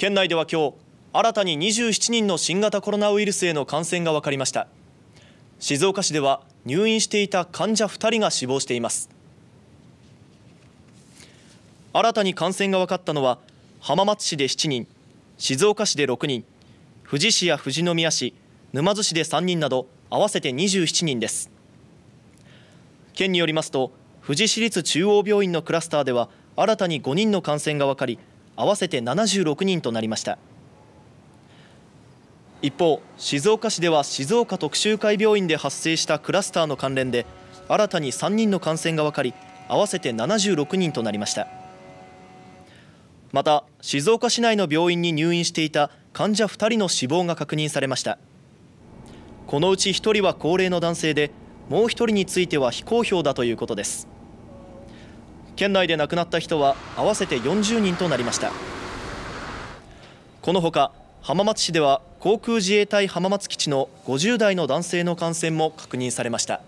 県内では今日新たに27人の新型コロナウイルスへの感染が分かりました静岡市では入院していた患者2人が死亡しています新たに感染が分かったのは浜松市で7人静岡市で6人富士市や富士宮市沼津市で3人など合わせて27人です県によりますと富士市立中央病院のクラスターでは新たに5人の感染が分かり合わせて76人となりました一方静岡市では静岡特集会病院で発生したクラスターの関連で新たに3人の感染が分かり合わせて76人となりましたまた静岡市内の病院に入院していた患者2人の死亡が確認されましたこのうち1人は高齢の男性でもう1人については非公表だということです県内で亡くなった人は合わせて40人となりましたこのほか浜松市では航空自衛隊浜松基地の50代の男性の感染も確認されました